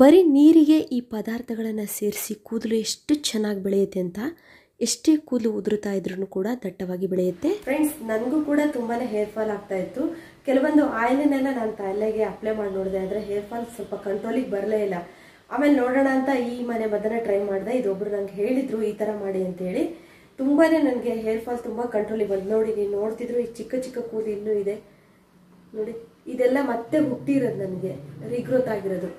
ಬರೀ ನೀರಿಗೆ ಈ ಪದಾರ್ಥಗಳನ್ನು ಸೇರಿಸಿ ಕೂದಲು ಎಷ್ಟು ಚೆನ್ನಾಗಿ ಬೆಳೆಯುತ್ತೆ ಅಂತ ಎಷ್ಟೇ ಕೂದಲು ಉದುರುತ್ತಾ ಇದ್ರೂ ಕೂಡ ದಟ್ಟವಾಗಿ ಬೆಳೆಯುತ್ತೆ ಫ್ರೆಂಡ್ಸ್ ನನಗೂ ಕೂಡ ತುಂಬಾ ಹೇರ್ ಫಾಲ್ ಆಗ್ತಾ ಇತ್ತು ಕೆಲವೊಂದು ಆಯಿಲನ್ನೆಲ್ಲ ನಾನು ತಲೆಗೆ ಅಪ್ಲೈ ಮಾಡಿ ನೋಡಿದೆ ಆದರೆ ಹೇರ್ ಫಾಲ್ ಸ್ವಲ್ಪ ಕಂಟ್ರೋಲಿಗೆ ಬರಲೇ ಇಲ್ಲ ಆಮೇಲೆ ನೋಡೋಣ ಅಂತ ಈ ಮನೆ ಮದನ ಟ್ರೈ ಮಾಡಿದೆ ಇದೊಬ್ರು ನಂಗೆ ಹೇಳಿದ್ರು ಈ ಥರ ಮಾಡಿ ಅಂತ ಹೇಳಿ ತುಂಬಾ ನನಗೆ ಹೇರ್ ಫಾಲ್ ತುಂಬ ಕಂಟ್ರೋಲಿಗೆ ಬಂದು ನೋಡಿ ನೀವು ನೋಡ್ತಿದ್ರು ಈ ಚಿಕ್ಕ ಚಿಕ್ಕ ಕೂದಲು ಇನ್ನೂ ಇದೆ ನೋಡಿ ಇದೆಲ್ಲ ಮತ್ತೆ ಹುಟ್ಟಿರೋದು ನನಗೆ ರೀಗ್ರೋತ್ ಆಗಿರೋದು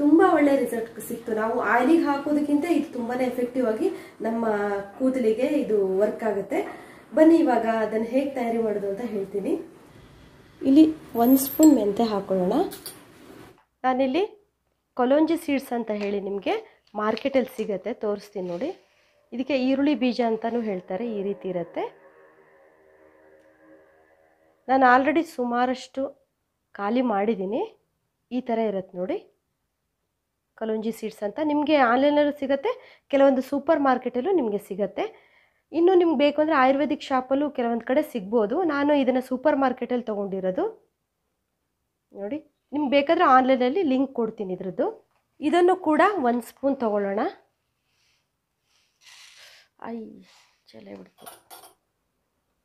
ತುಂಬಾ ಒಳ್ಳೆ ರಿಸಲ್ಟ್ ಸಿಕ್ತು ನಾವು ಆಯಿಲಿಗೆ ಹಾಕೋದಕ್ಕಿಂತ ಇದು ತುಂಬಾನೇ ಎಫೆಕ್ಟಿವ್ ಆಗಿ ನಮ್ಮ ಕೂದಲಿಗೆ ಇದು ವರ್ಕ್ ಆಗುತ್ತೆ ಬನ್ನಿ ಇವಾಗ ಅದನ್ನು ಹೇಗೆ ತಯಾರಿ ಮಾಡೋದು ಅಂತ ಹೇಳ್ತೀನಿ ಇಲ್ಲಿ ಒಂದು ಸ್ಪೂನ್ ಮೆಂತೆ ಹಾಕೊಳ್ಳೋಣ ನಾನಿಲ್ಲಿ ಕೊಲೊಂಜಿ ಸೀಡ್ಸ್ ಅಂತ ಹೇಳಿ ನಿಮಗೆ ಮಾರ್ಕೆಟಲ್ಲಿ ಸಿಗುತ್ತೆ ತೋರಿಸ್ತೀನಿ ನೋಡಿ ಇದಕ್ಕೆ ಈರುಳ್ಳಿ ಬೀಜ ಅಂತಲೂ ಹೇಳ್ತಾರೆ ಈ ರೀತಿ ಇರುತ್ತೆ ನಾನು ಆಲ್ರೆಡಿ ಸುಮಾರಷ್ಟು ಖಾಲಿ ಮಾಡಿದ್ದೀನಿ ಈ ಥರ ಇರುತ್ತೆ ನೋಡಿ ಕಲುಂಜಿ ಸೀಡ್ಸ್ ಅಂತ ನಿಮಗೆ ಆನ್ಲೈನಲ್ಲೂ ಸಿಗುತ್ತೆ ಕೆಲವೊಂದು ಸೂಪರ್ ಮಾರ್ಕೆಟಲ್ಲೂ ನಿಮಗೆ ಸಿಗುತ್ತೆ ಇನ್ನು ನಿಮ್ಗೆ ಬೇಕು ಅಂದರೆ ಆಯುರ್ವೇದಿಕ್ ಶಾಪಲ್ಲೂ ಕೆಲವೊಂದು ಕಡೆ ಸಿಗ್ಬೋದು ನಾನು ಇದನ್ನು ಸೂಪರ್ ಮಾರ್ಕೆಟಲ್ಲಿ ತೊಗೊಂಡಿರೋದು ನೋಡಿ ನಿಮ್ಗೆ ಬೇಕಾದರೆ ಆನ್ಲೈನಲ್ಲಿ ಲಿಂಕ್ ಕೊಡ್ತೀನಿ ಇದ್ರದ್ದು ಇದನ್ನು ಕೂಡ ಒಂದು ಸ್ಪೂನ್ ತೊಗೊಳ್ಳೋಣ ಐ ಚಲೇ ಬಿಡ್ತು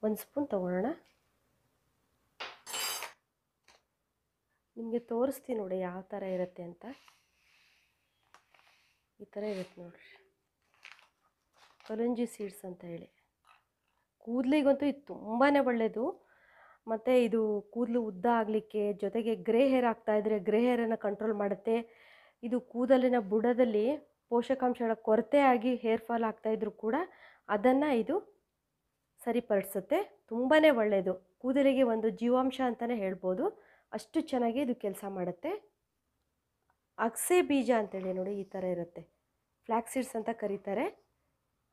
ಒಂದು ಸ್ಪೂನ್ ತೊಗೊಳ್ಳೋಣ ನಿಮಗೆ ತೋರಿಸ್ತೀನಿ ನೋಡಿ ಯಾವ ಥರ ಇರುತ್ತೆ ಅಂತ ಈ ಥರ ಇರುತ್ತೆ ನೋಡ್ರಿ ಕಲಂಜಿ ಸೀಡ್ಸ್ ಅಂತ ಹೇಳಿ ಕೂದಲಿಗಂತೂ ಇದು ತುಂಬಾ ಒಳ್ಳೆಯದು ಮತ್ತು ಇದು ಕೂದಲು ಉದ್ದ ಆಗಲಿಕ್ಕೆ ಜೊತೆಗೆ ಗ್ರೇ ಹೇರ್ ಆಗ್ತಾ ಗ್ರೇ ಹೇರನ್ನು ಕಂಟ್ರೋಲ್ ಮಾಡುತ್ತೆ ಇದು ಕೂದಲಿನ ಬುಡದಲ್ಲಿ ಪೋಷಕಾಂಶಗಳ ಕೊರತೆ ಆಗಿ ಹೇರ್ ಫಾಲ್ ಆಗ್ತಾ ಇದ್ರೂ ಕೂಡ ಅದನ್ನು ಇದು ಸರಿಪಡಿಸುತ್ತೆ ತುಂಬಾ ಒಳ್ಳೆಯದು ಕೂದಲಿಗೆ ಒಂದು ಜೀವಾಂಶ ಅಂತಲೇ ಹೇಳ್ಬೋದು ಅಷ್ಟು ಚೆನ್ನಾಗಿ ಇದು ಕೆಲಸ ಮಾಡುತ್ತೆ ಅಗಸೆ ಬೀಜ ಅಂತೇಳಿ ನೋಡಿ ಈ ಥರ ಇರುತ್ತೆ ಫ್ಲ್ಯಾಕ್ ಅಂತ ಕರೀತಾರೆ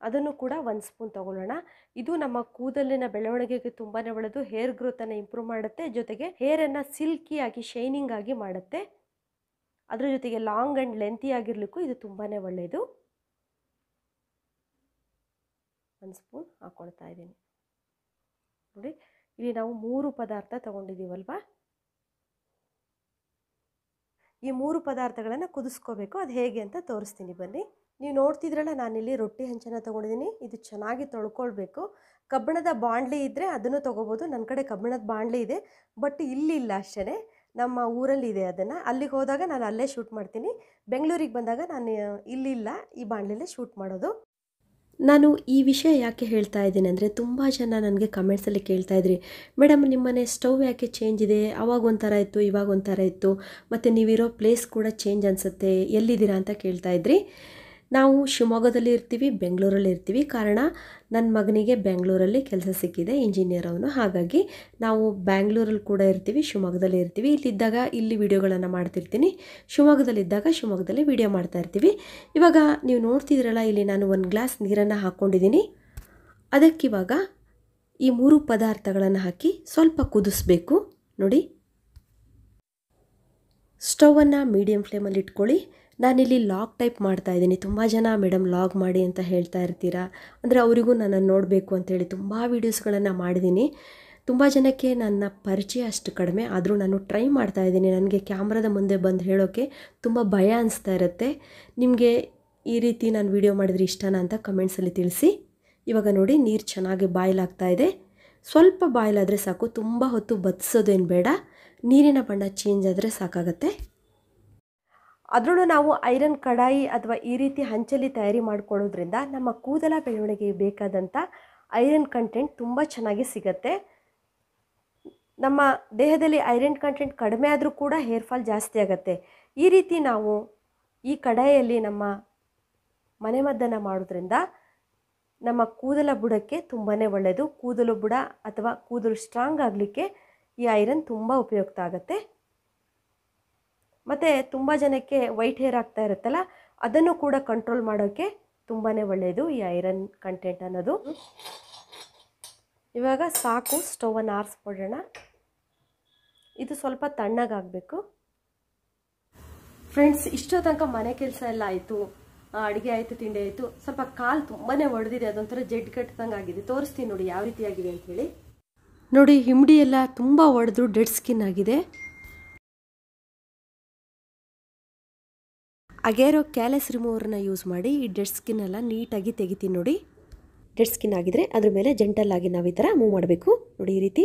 ಅದನ್ನು ಕೂಡ ಒಂದು ಸ್ಪೂನ್ ತೊಗೊಳ್ಳೋಣ ಇದು ನಮ್ಮ ಕೂದಲಿನ ಬೆಳವಣಿಗೆಗೆ ತುಂಬಾ ಒಳ್ಳೆಯದು ಹೇರ್ ಗ್ರೋತನ್ನು ಇಂಪ್ರೂವ್ ಮಾಡುತ್ತೆ ಜೊತೆಗೆ ಹೇರನ್ನು ಸಿಲ್ಕಿಯಾಗಿ ಶೈನಿಂಗ್ ಆಗಿ ಮಾಡುತ್ತೆ ಅದರ ಜೊತೆಗೆ ಲಾಂಗ್ ಆ್ಯಂಡ್ ಲೆಂತಿ ಆಗಿರಲಿಕ್ಕೂ ಇದು ತುಂಬಾ ಒಳ್ಳೆಯದು ಒಂದು ಸ್ಪೂನ್ ಹಾಕ್ಕೊಳ್ತಾ ಇದ್ದೀನಿ ನೋಡಿ ಇಲ್ಲಿ ನಾವು ಮೂರು ಪದಾರ್ಥ ತೊಗೊಂಡಿದ್ದೀವಲ್ವಾ ಈ ಮೂರು ಪದಾರ್ಥಗಳನ್ನು ಕುದಿಸ್ಕೋಬೇಕು ಅದು ಹೇಗೆ ಅಂತ ತೋರಿಸ್ತೀನಿ ಬನ್ನಿ ನೀವು ನೋಡ್ತಿದ್ರಲ್ಲ ನಾನಿಲ್ಲಿ ರೊಟ್ಟಿ ಹೆಂಚನ ತೊಗೊಂಡಿದ್ದೀನಿ ಇದು ಚೆನ್ನಾಗಿ ತೊಳ್ಕೊಳ್ಬೇಕು ಕಬ್ಬಣದ ಬಾಂಡ್ಲಿ ಇದ್ದರೆ ಅದನ್ನು ತೊಗೋಬೋದು ನನ್ನ ಕಡೆ ಕಬ್ಬಣದ ಬಾಂಡ್ಲಿ ಇದೆ ಬಟ್ ಇಲ್ಲಿಲ್ಲ ಅಷ್ಟೇ ನಮ್ಮ ಊರಲ್ಲಿ ಇದೆ ಅದನ್ನು ಅಲ್ಲಿಗೆ ಹೋದಾಗ ನಾನು ಅಲ್ಲೇ ಶೂಟ್ ಮಾಡ್ತೀನಿ ಬೆಂಗಳೂರಿಗೆ ಬಂದಾಗ ನಾನು ಇಲ್ಲಿಲ್ಲ ಈ ಬಾಣಲೆಯಲ್ಲೇ ಶೂಟ್ ಮಾಡೋದು ನಾನು ಈ ವಿಷಯ ಯಾಕೆ ಹೇಳ್ತಾ ಇದ್ದೀನಿ ಅಂದರೆ ತುಂಬ ಜನ ನನಗೆ ಕಮೆಂಟ್ಸಲ್ಲಿ ಇದ್ರಿ ಮೇಡಮ್ ನಿಮ್ಮನೆ ಸ್ಟವ್ ಯಾಕೆ ಚೇಂಜ್ ಇದೆ ಅವಾಗ ಒಂಥರ ಇತ್ತು ಇವಾಗ ಒಂಥರ ಇತ್ತು ಮತ್ತು ನೀವಿರೋ ಪ್ಲೇಸ್ ಕೂಡ ಚೇಂಜ್ ಅನಿಸುತ್ತೆ ಎಲ್ಲಿದ್ದೀರಾ ಅಂತ ಕೇಳ್ತಾ ಇದ್ರಿ ನಾವು ಶಿವಮೊಗ್ಗದಲ್ಲಿ ಇರ್ತೀವಿ ಬೆಂಗಳೂರಲ್ಲಿ ಇರ್ತೀವಿ ಕಾರಣ ನನ್ನ ಮಗನಿಗೆ ಬೆಂಗಳೂರಲ್ಲಿ ಕೆಲಸ ಸಿಕ್ಕಿದೆ ಇಂಜಿನಿಯರ್ ಅವನು ಹಾಗಾಗಿ ನಾವು ಬ್ಯಾಂಗ್ಳೂರಲ್ಲಿ ಕೂಡ ಇರ್ತೀವಿ ಶಿವಮೊಗ್ಗದಲ್ಲಿ ಇರ್ತೀವಿ ಇಲ್ಲಿದ್ದಾಗ ಇಲ್ಲಿ ವಿಡಿಯೋಗಳನ್ನು ಮಾಡ್ತಿರ್ತೀನಿ ಶಿವಮೊಗ್ಗದಲ್ಲಿದ್ದಾಗ ಶಿವಮೊಗ್ಗದಲ್ಲಿ ವಿಡಿಯೋ ಮಾಡ್ತಾ ಇರ್ತೀವಿ ಇವಾಗ ನೀವು ನೋಡ್ತಿದ್ದೀರಲ್ಲ ಇಲ್ಲಿ ನಾನು ಒಂದು ಗ್ಲಾಸ್ ನೀರನ್ನು ಹಾಕ್ಕೊಂಡಿದ್ದೀನಿ ಅದಕ್ಕಿವಾಗ ಈ ಮೂರು ಪದಾರ್ಥಗಳನ್ನು ಹಾಕಿ ಸ್ವಲ್ಪ ಕುದಿಸ್ಬೇಕು ನೋಡಿ ಸ್ಟವನ್ನು ಮೀಡಿಯಮ್ ಫ್ಲೇಮಲ್ಲಿ ಇಟ್ಕೊಳ್ಳಿ ನಾನಿಲ್ಲಿ ಲಾಗ್ ಟೈಪ್ ಮಾಡ್ತಾ ಇದ್ದೀನಿ ತುಂಬ ಜನ ಮೇಡಮ್ ಲಾಗ್ ಮಾಡಿ ಅಂತ ಹೇಳ್ತಾ ಇರ್ತೀರಾ ಅಂದರೆ ಅವರಿಗೂ ನನ್ನನ್ನು ನೋಡಬೇಕು ಅಂತೇಳಿ ತುಂಬ ವೀಡಿಯೋಸ್ಗಳನ್ನು ಮಾಡಿದ್ದೀನಿ ತುಂಬ ಜನಕ್ಕೆ ನನ್ನ ಪರಿಚಯ ಅಷ್ಟು ಕಡಿಮೆ ಆದರೂ ನಾನು ಟ್ರೈ ಮಾಡ್ತಾ ಇದ್ದೀನಿ ನನಗೆ ಕ್ಯಾಮ್ರಾದ ಮುಂದೆ ಬಂದು ಹೇಳೋಕ್ಕೆ ತುಂಬ ಭಯ ಅನಿಸ್ತಾ ಇರುತ್ತೆ ನಿಮಗೆ ಈ ರೀತಿ ನಾನು ವೀಡಿಯೋ ಮಾಡಿದ್ರೆ ಇಷ್ಟನಾ ಅಂತ ಕಮೆಂಟ್ಸಲ್ಲಿ ತಿಳಿಸಿ ಇವಾಗ ನೋಡಿ ನೀರು ಚೆನ್ನಾಗಿ ಬಾಯ್ಲಾಗ್ತಾ ಇದೆ ಸ್ವಲ್ಪ ಬಾಯ್ಲಾದರೆ ಸಾಕು ತುಂಬ ಹೊತ್ತು ಬದಸೋದೇನು ಬೇಡ ನೀರಿನ ಬಣ್ಣ ಚೇಂಜ್ ಆದರೆ ಸಾಕಾಗತ್ತೆ ಅದರಲ್ಲೂ ನಾವು ಐರನ್ ಕಡಾಯಿ ಅಥವಾ ಈ ರೀತಿ ಹಂಚಲ್ಲಿ ತಯಾರಿ ಮಾಡಿಕೊಳ್ಳೋದ್ರಿಂದ ನಮ್ಮ ಕೂದಲ ಬೆಳವಣಿಗೆಗೆ ಬೇಕಾದಂಥ ಐರನ್ ಕಂಟೆಂಟ್ ತುಂಬ ಚೆನ್ನಾಗಿ ಸಿಗತ್ತೆ ನಮ್ಮ ದೇಹದಲ್ಲಿ ಐರನ್ ಕಂಟೆಂಟ್ ಕಡಿಮೆ ಆದರೂ ಕೂಡ ಹೇರ್ ಫಾಲ್ ಜಾಸ್ತಿ ಆಗುತ್ತೆ ಈ ರೀತಿ ನಾವು ಈ ಕಡಾಯಲ್ಲಿ ನಮ್ಮ ಮನೆಮದ್ದನ್ನು ಮಾಡೋದ್ರಿಂದ ನಮ್ಮ ಕೂದಲ ಬುಡಕ್ಕೆ ತುಂಬಾ ಒಳ್ಳೆಯದು ಕೂದಲು ಬುಡ ಅಥವಾ ಕೂದಲು ಸ್ಟ್ರಾಂಗ್ ಆಗಲಿಕ್ಕೆ ಈ ಐರನ್ ತುಂಬ ಉಪಯುಕ್ತ ಆಗುತ್ತೆ ಮತ್ತು ತುಂಬ ಜನಕ್ಕೆ ವೈಟ್ ಹೇರ್ ಆಗ್ತಾ ಇರುತ್ತಲ್ಲ ಅದನ್ನು ಕೂಡ ಕಂಟ್ರೋಲ್ ಮಾಡೋಕ್ಕೆ ತುಂಬಾ ಒಳ್ಳೆಯದು ಈ ಐರನ್ ಕಂಟೆಂಟ್ ಅನ್ನೋದು ಇವಾಗ ಸಾಕು ಸ್ಟವನ್ನು ಆರಿಸ್ಬಿಡೋಣ ಇದು ಸ್ವಲ್ಪ ತಣ್ಣಗಾಗಬೇಕು ಫ್ರೆಂಡ್ಸ್ ಇಷ್ಟೋ ತನಕ ಮನೆ ಕೆಲಸ ಎಲ್ಲ ಆಯಿತು ಅಡುಗೆ ಆಯಿತು ತಿಂಡಿ ಆಯಿತು ಸ್ವಲ್ಪ ಕಾಲು ತುಂಬಾ ಒಡೆದಿದೆ ಅದೊಂಥರ ಜಡ್ ಕಟ್ಟದಂಗೆ ಆಗಿದೆ ತೋರಿಸ್ತೀನಿ ನೋಡಿ ಯಾವ ರೀತಿ ಆಗಿದೆ ಹೇಳಿ ನೋಡಿ ಹಿಮಡಿ ಎಲ್ಲ ತುಂಬ ಒಡೆದು ಡೆಡ್ ಸ್ಕಿನ್ ಆಗಿದೆ ಅಗೇರೋ ಕ್ಯಾಲೆಸ್ ರಿಮೂವರ್ನ ಯೂಸ್ ಮಾಡಿ ಈ ಡೆಡ್ ಎಲ್ಲ ನೀಟಾಗಿ ತೆಗಿತೀನಿ ನೋಡಿ ಡೆಡ್ ಸ್ಕಿನ್ ಆಗಿದ್ರೆ ಅದ್ರ ಮೇಲೆ ಆಗಿ ನಾವು ಈ ಥರ ಮೂವ್ ಮಾಡಬೇಕು ನೋಡಿ ಈ ರೀತಿ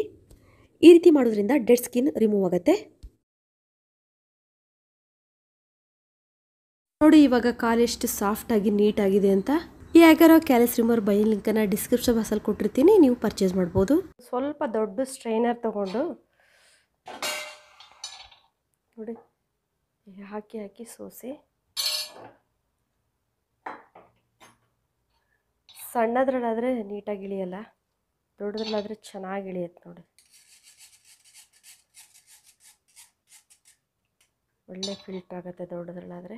ಈ ರೀತಿ ಮಾಡೋದ್ರಿಂದ ಡೆಡ್ ಸ್ಕಿನ್ ರಿಮೂವ್ ಆಗುತ್ತೆ ನೋಡಿ ಇವಾಗ ಕಾಲು ಎಷ್ಟು ಸಾಫ್ಟಾಗಿ ನೀಟಾಗಿದೆ ಅಂತ ಈ ಅಗ್ಯಾರೋ ಕ್ಯಾಲೆಸ್ ರಿಮೂವರ್ ಬೈ ಲಿಂಕನ್ನು ಡಿಸ್ಕ್ರಿಪ್ಷನ್ ಬಾಕ್ಸಲ್ಲಿ ಕೊಟ್ಟಿರ್ತೀನಿ ನೀವು ಪರ್ಚೇಸ್ ಮಾಡ್ಬೋದು ಸ್ವಲ್ಪ ದೊಡ್ಡ ಸ್ಟ್ರೈನರ್ ತಗೊಂಡು ನೋಡಿ ಹಾಕಿ ಹಾಕಿ ಸೋಸಿ ಸಣ್ಣದ್ರಲ್ಲಾದರೆ ನೀಟಾಗಿ ಇಳಿಯಲ್ಲ ದೊಡ್ಡದ್ರಲ್ಲಾದರೆ ಚೆನ್ನಾಗಿ ಇಳಿಯುತ್ತೆ ನೋಡಿ ಒಳ್ಳೆ ಫಿಲ್ಟ್ ಆಗುತ್ತೆ ದೊಡ್ಡದ್ರಲ್ಲಾದರೆ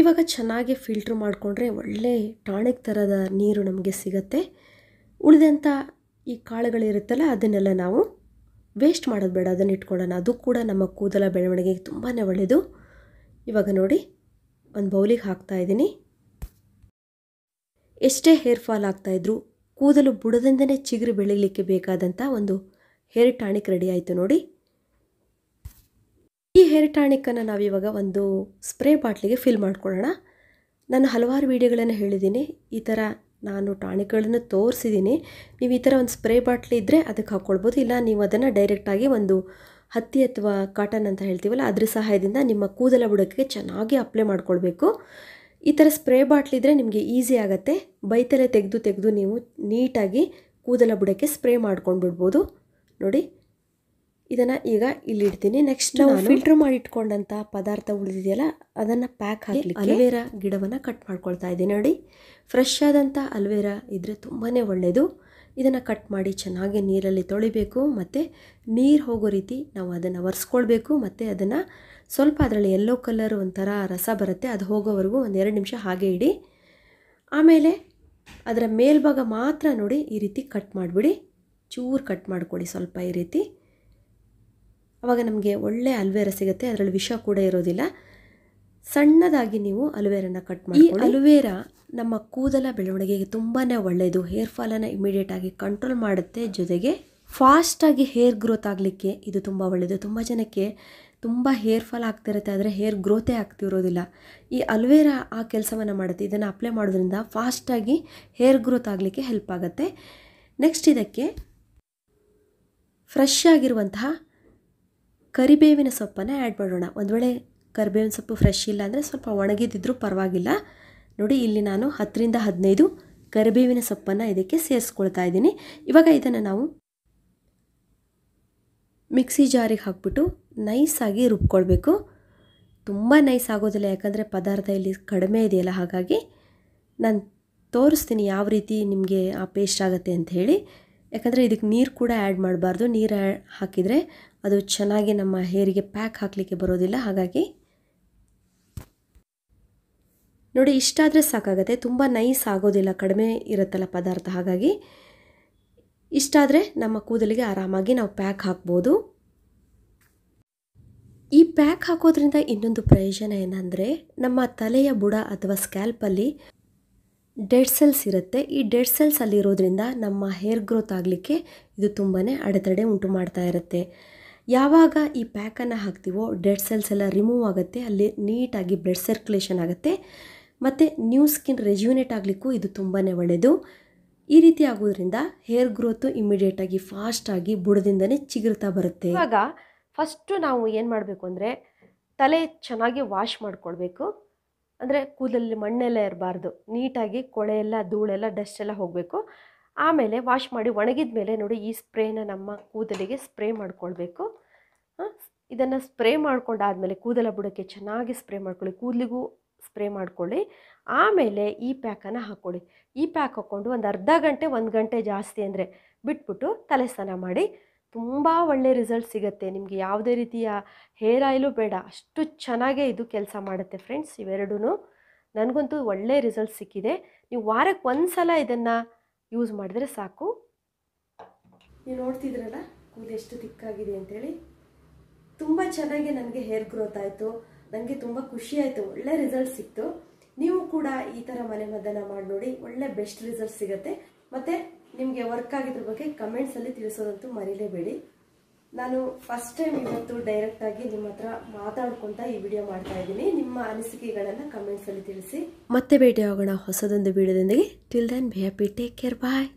ಇವಾಗ ಚೆನ್ನಾಗಿ ಫಿಲ್ಟ್ರ್ ಮಾಡಿಕೊಂಡ್ರೆ ಒಳ್ಳೆ ಟಾಣಿಕ್ ಥರದ ನೀರು ನಮಗೆ ಸಿಗತ್ತೆ ಉಳಿದಂಥ ಈ ಕಾಳುಗಳಿರುತ್ತಲ್ಲ ಅದನ್ನೆಲ್ಲ ನಾವು ವೇಸ್ಟ್ ಮಾಡೋದು ಬೇಡ ಅದನ್ನು ಇಟ್ಕೊಳ್ಳೋಣ ಅದು ಕೂಡ ನಮ್ಮ ಕೂದಲ ಬೆಳವಣಿಗೆಗೆ ತುಂಬಾ ಒಳ್ಳೆಯದು ಇವಾಗ ನೋಡಿ ಒಂದು ಬೌಲಿಗೆ ಹಾಕ್ತಾ ಇದ್ದೀನಿ ಎಷ್ಟೇ ಹೇರ್ ಫಾಲ್ ಆಗ್ತಾಯಿದ್ರು ಕೂದಲು ಬುಡದಿಂದನೇ ಚಿಗುರು ಬೆಳಿಲಿಕ್ಕೆ ಬೇಕಾದಂಥ ಒಂದು ಹೇರ್ ಟಾಣಿಕ್ ರೆಡಿ ಆಯಿತು ನೋಡಿ ಈ ಹೇರ್ ಟಾಣಿಕನ್ನು ನಾವಿವಾಗ ಒಂದು ಸ್ಪ್ರೇ ಬಾಟ್ಲಿಗೆ ಫಿಲ್ ಮಾಡ್ಕೊಳ್ಳೋಣ ನಾನು ಹಲವಾರು ವೀಡಿಯೋಗಳನ್ನು ಹೇಳಿದ್ದೀನಿ ಈ ಥರ ನಾನು ಟಾನಿಕ್ಗಳನ್ನು ತೋರಿಸಿದ್ದೀನಿ ನೀವು ಈ ಥರ ಒಂದು ಸ್ಪ್ರೇ ಬಾಟ್ಲಿ ಇದ್ದರೆ ಅದಕ್ಕೆ ಹಾಕ್ಕೊಳ್ಬೋದು ಇಲ್ಲ ನೀವು ಅದನ್ನು ಡೈರೆಕ್ಟಾಗಿ ಒಂದು ಹತ್ತಿ ಅಥವಾ ಕಾಟನ್ ಅಂತ ಹೇಳ್ತೀವಲ್ಲ ಅದ್ರ ಸಹಾಯದಿಂದ ನಿಮ್ಮ ಕೂದಲ ಬುಡಕ್ಕೆ ಚೆನ್ನಾಗಿ ಅಪ್ಲೈ ಮಾಡ್ಕೊಳ್ಬೇಕು ಈ ಥರ ಸ್ಪ್ರೇ ಬಾಟ್ಲಿದ್ರೆ ನಿಮಗೆ ಈಸಿ ಆಗುತ್ತೆ ಬೈತಲೆ ತೆಗೆದು ತೆಗೆದು ನೀವು ನೀಟಾಗಿ ಕೂದಲ ಬುಡಕ್ಕೆ ಸ್ಪ್ರೇ ಮಾಡ್ಕೊಂಡು ಬಿಡ್ಬೋದು ನೋಡಿ ಇದನ್ನು ಈಗ ಇಲ್ಲಿಡ್ತೀನಿ ನೆಕ್ಸ್ಟ್ ನಾವು ಫಿಲ್ಟ್ರ್ ಮಾಡಿ ಇಟ್ಕೊಂಡಂಥ ಪದಾರ್ಥ ಉಳಿದಿದೆಯಲ್ಲ ಅದನ್ನು ಪ್ಯಾಕ್ ಹಾಕಿ ಅಲ್ವೇರಾ ಗಿಡವನ್ನು ಕಟ್ ಮಾಡ್ಕೊಳ್ತಾ ಇದ್ದೀನಿ ನೋಡಿ ಫ್ರೆಶ್ ಆದಂಥ ಅಲ್ವೇರಾ ಇದ್ದರೆ ತುಂಬಾ ಒಳ್ಳೆಯದು ಇದನ್ನು ಕಟ್ ಮಾಡಿ ಚೆನ್ನಾಗಿ ನೀರಲ್ಲಿ ತೊಳಿಬೇಕು ಮತ್ತು ನೀರು ಹೋಗೋ ರೀತಿ ನಾವು ಅದನ್ನು ಒರೆಸ್ಕೊಳ್ಬೇಕು ಮತ್ತು ಅದನ್ನು ಸ್ವಲ್ಪ ಅದರಲ್ಲಿ ಎಲ್ಲೋ ಕಲರ್ ಒಂಥರ ರಸ ಬರುತ್ತೆ ಅದು ಹೋಗೋವರೆಗೂ ಒಂದು ಎರಡು ನಿಮಿಷ ಹಾಗೆ ಇಡಿ ಆಮೇಲೆ ಅದರ ಮೇಲ್ಭಾಗ ಮಾತ್ರ ನೋಡಿ ಈ ರೀತಿ ಕಟ್ ಮಾಡಿಬಿಡಿ ಚೂರು ಕಟ್ ಮಾಡಿಕೊಡಿ ಸ್ವಲ್ಪ ಈ ರೀತಿ ಆವಾಗ ನಮಗೆ ಒಳ್ಳೆ ಅಲ್ವೇರ ಸಿಗುತ್ತೆ ಅದರಲ್ಲಿ ವಿಷ ಕೂಡ ಇರೋದಿಲ್ಲ ಸಣ್ಣದಾಗಿ ನೀವು ಅಲುವೇರನ ಕಟ್ ಮಾಡಿ ಅಲುವೇರ ನಮ್ಮ ಕೂದಲ ಬೆಳವಣಿಗೆಗೆ ತುಂಬಾ ಒಳ್ಳೆಯದು ಹೇರ್ ಫಾಲನ್ನು ಇಮಿಡಿಯೇಟಾಗಿ ಕಂಟ್ರೋಲ್ ಮಾಡುತ್ತೆ ಜೊತೆಗೆ ಫಾಸ್ಟಾಗಿ ಹೇರ್ ಗ್ರೋತ್ ಆಗಲಿಕ್ಕೆ ಇದು ತುಂಬ ಒಳ್ಳೆಯದು ತುಂಬ ಜನಕ್ಕೆ ತುಂಬ ಹೇರ್ ಫಾಲ್ ಆಗ್ತಿರುತ್ತೆ ಆದರೆ ಹೇರ್ ಗ್ರೋತೇ ಆಗ್ತಿರೋದಿಲ್ಲ ಈ ಅಲ್ವೇರಾ ಆ ಕೆಲಸವನ್ನು ಮಾಡುತ್ತೆ ಇದನ್ನು ಅಪ್ಲೈ ಮಾಡೋದ್ರಿಂದ ಫಾಸ್ಟಾಗಿ ಹೇರ್ ಗ್ರೋತ್ ಆಗಲಿಕ್ಕೆ ಹೆಲ್ಪ್ ಆಗುತ್ತೆ ನೆಕ್ಸ್ಟ್ ಇದಕ್ಕೆ ಫ್ರೆಶ್ ಆಗಿರುವಂತಹ ಕರಿಬೇವಿನ ಸೊಪ್ಪನ್ನು ಆ್ಯಡ್ ಮಾಡೋಣ ಒಂದು ವೇಳೆ ಕರಿಬೇವಿನ ಸೊಪ್ಪು ಫ್ರೆಶ್ ಇಲ್ಲ ಅಂದರೆ ಸ್ವಲ್ಪ ಒಣಗಿದ್ದಿದ್ರೂ ಪರವಾಗಿಲ್ಲ ನೋಡಿ ಇಲ್ಲಿ ನಾನು ಹತ್ತರಿಂದ ಹದಿನೈದು ಕರಿಬೇವಿನ ಸೊಪ್ಪನ್ನು ಇದಕ್ಕೆ ಸೇರಿಸ್ಕೊಳ್ತಾ ಇದ್ದೀನಿ ಇವಾಗ ಇದನ್ನು ನಾವು ಮಿಕ್ಸಿ ಜಾರಿಗೆ ಹಾಕ್ಬಿಟ್ಟು ನೈಸಾಗಿ ರುಬ್ಕೊಳ್ಬೇಕು ತುಂಬ ನೈಸ್ ಆಗೋದಿಲ್ಲ ಯಾಕಂದರೆ ಪದಾರ್ಥ ಇಲ್ಲಿ ಕಡಿಮೆ ಇದೆಯಲ್ಲ ಹಾಗಾಗಿ ನಾನು ತೋರಿಸ್ತೀನಿ ಯಾವ ರೀತಿ ನಿಮಗೆ ಆ ಪೇಸ್ಟ್ ಆಗುತ್ತೆ ಅಂತ ಹೇಳಿ ಯಾಕಂದರೆ ಇದಕ್ಕೆ ನೀರು ಕೂಡ ಆ್ಯಡ್ ಮಾಡಬಾರ್ದು ನೀರು ಹಾಕಿದರೆ ಅದು ಚೆನ್ನಾಗಿ ನಮ್ಮ ಹೇರಿಗೆ ಪ್ಯಾಕ್ ಹಾಕಲಿಕ್ಕೆ ಬರೋದಿಲ್ಲ ಹಾಗಾಗಿ ನೋಡಿ ಇಷ್ಟಾದರೆ ಸಾಕಾಗತ್ತೆ ತುಂಬ ನೈಸ್ ಆಗೋದಿಲ್ಲ ಕಡಿಮೆ ಇರುತ್ತಲ್ಲ ಪದಾರ್ಥ ಹಾಗಾಗಿ ಇಷ್ಟಾದರೆ ನಮ್ಮ ಕೂದಲಿಗೆ ಆರಾಮಾಗಿ ನಾವು ಪ್ಯಾಕ್ ಹಾಕ್ಬೋದು ಈ ಪ್ಯಾಕ್ ಹಾಕೋದ್ರಿಂದ ಇನ್ನೊಂದು ಪ್ರಯೋಜನ ಏನಂದರೆ ನಮ್ಮ ತಲೆಯ ಬುಡ ಅಥವಾ ಸ್ಕ್ಯಾಲ್ಪಲ್ಲಿ ಡೆಡ್ ಸೆಲ್ಸ್ ಇರುತ್ತೆ ಈ ಡೆಡ್ ಸೆಲ್ಸ್ ಅಲ್ಲಿರೋದ್ರಿಂದ ನಮ್ಮ ಹೇರ್ ಗ್ರೋತ್ ಆಗಲಿಕ್ಕೆ ಇದು ತುಂಬಾ ಅಡೆತಡೆ ಉಂಟು ಮಾಡ್ತಾ ಇರುತ್ತೆ ಯಾವಾಗ ಈ ಪ್ಯಾಕನ್ನು ಹಾಕ್ತೀವೋ ಡೆಡ್ ಸೆಲ್ಸ್ ಎಲ್ಲ ರಿಮೂವ್ ಆಗುತ್ತೆ ಅಲ್ಲಿ ನೀಟಾಗಿ ಬ್ಲಡ್ ಸರ್ಕ್ಯುಲೇಷನ್ ಆಗುತ್ತೆ ಮತ್ತು ನ್ಯೂ ಸ್ಕಿನ್ ರೆಜ್ಯೂನೇಟ್ ಆಗಲಿಕ್ಕೂ ಇದು ತುಂಬಾ ಒಳ್ಳೆಯದು ಈ ರೀತಿ ಆಗೋದ್ರಿಂದ ಹೇರ್ ಗ್ರೋತು ಇಮ್ಮಿಡಿಯೇಟಾಗಿ ಫಾಸ್ಟಾಗಿ ಬುಡದಿಂದನೇ ಚಿಗುರ್ತಾ ಬರುತ್ತೆ ಇವಾಗ ಫಸ್ಟು ನಾವು ಏನು ಮಾಡಬೇಕು ಅಂದರೆ ತಲೆ ಚೆನ್ನಾಗಿ ವಾಶ್ ಮಾಡಿಕೊಳ್ಬೇಕು ಅಂದರೆ ಕೂದಲಲ್ಲಿ ಮಣ್ಣೆಲ್ಲ ಇರಬಾರ್ದು ನೀಟಾಗಿ ಕೊಳೆ ಎಲ್ಲ ಧೂಳೆಲ್ಲ ಡಸ್ಟ್ ಎಲ್ಲ ಹೋಗಬೇಕು ಆಮೇಲೆ ವಾಶ್ ಮಾಡಿ ಒಣಗಿದ ಮೇಲೆ ನೋಡಿ ಈ ಸ್ಪ್ರೇನ ನಮ್ಮ ಕೂದಲಿಗೆ ಸ್ಪ್ರೇ ಮಾಡಿಕೊಳ್ಬೇಕು ಇದನ್ನು ಸ್ಪ್ರೇ ಮಾಡ್ಕೊಂಡಾದಮೇಲೆ ಕೂದಲ ಬುಡಕ್ಕೆ ಚೆನ್ನಾಗಿ ಸ್ಪ್ರೇ ಮಾಡ್ಕೊಳ್ಳಿ ಕೂದಲಿಗೂ ಸ್ಪ್ರೇ ಮಾಡ್ಕೊಳ್ಳಿ ಆಮೇಲೆ ಈ ಪ್ಯಾಕನ್ನು ಹಾಕ್ಕೊಳ್ಳಿ ಈ ಪ್ಯಾಕ್ ಹಾಕ್ಕೊಂಡು ಒಂದು ಅರ್ಧ ಗಂಟೆ ಒಂದು ಗಂಟೆ ಜಾಸ್ತಿ ಅಂದರೆ ಬಿಟ್ಬಿಟ್ಟು ತಲೆ ಸ್ನಾನ ಮಾಡಿ ತುಂಬ ಒಳ್ಳೆ ರಿಸಲ್ಟ್ ಸಿಗುತ್ತೆ ನಿಮಗೆ ಯಾವುದೇ ರೀತಿಯ ಹೇರ್ ಆಯಿಲು ಬೇಡ ಅಷ್ಟು ಚೆನ್ನಾಗೇ ಇದು ಕೆಲಸ ಮಾಡುತ್ತೆ ಫ್ರೆಂಡ್ಸ್ ಇವೆರಡೂ ನನಗಂತೂ ಒಳ್ಳೆ ರಿಸಲ್ಟ್ ಸಿಕ್ಕಿದೆ ನೀವು ವಾರಕ್ಕೆ ಒಂದು ಸಲ ಇದನ್ನು ಯೂಸ್ ಮಾಡಿದ್ರೆ ಸಾಕು ನೀವು ನೋಡ್ತಿದ್ರಲ್ಲ ಕೂದಲು ಎಷ್ಟು ತಿಕ್ಕಾಗಿದೆ ಅಂತೇಳಿ ತುಂಬ ಚೆನ್ನಾಗಿ ನನಗೆ ಹೇರ್ ಗ್ರೋತ್ ಆಯಿತು ನನಗೆ ತುಂಬ ಖುಷಿ ಆಯಿತು ಒಳ್ಳೆ ರಿಸಲ್ಟ್ ಸಿಕ್ತು ನೀವು ಕೂಡ ಈ ಥರ ಮನೆ ಮದ್ದನ್ನ ಮಾಡಿ ನೋಡಿ ಒಳ್ಳೆ ಬೆಸ್ಟ್ ರಿಸಲ್ಟ್ ಸಿಗುತ್ತೆ ಮತ್ತು ನಿಮಗೆ ವರ್ಕ್ ಆಗಿದ್ರ ಬಗ್ಗೆ ಕಮೆಂಟ್ಸಲ್ಲಿ ತಿಳಿಸೋದಂತೂ ಮರೀಲೇಬೇಡಿ ನಾನು ಫಸ್ಟ್ ಟೈಮ್ ಇವತ್ತು ಡೈರೆಕ್ಟಾಗಿ ನಿಮ್ಮ ಹತ್ರ ಮಾತಾಡ್ಕೊಂತ ಈ ವಿಡಿಯೋ ಮಾಡ್ತಾ ಇದ್ದೀನಿ ನಿಮ್ಮ ಅನಿಸಿಕೆಗಳನ್ನು ಕಮೆಂಟ್ಸಲ್ಲಿ ತಿಳಿಸಿ ಮತ್ತೆ ಭೇಟಿ ಆಗೋಣ ಹೊಸದೊಂದು ವಿಡಿಯೋದೊಂದಿಗೆ till then be happy take care bye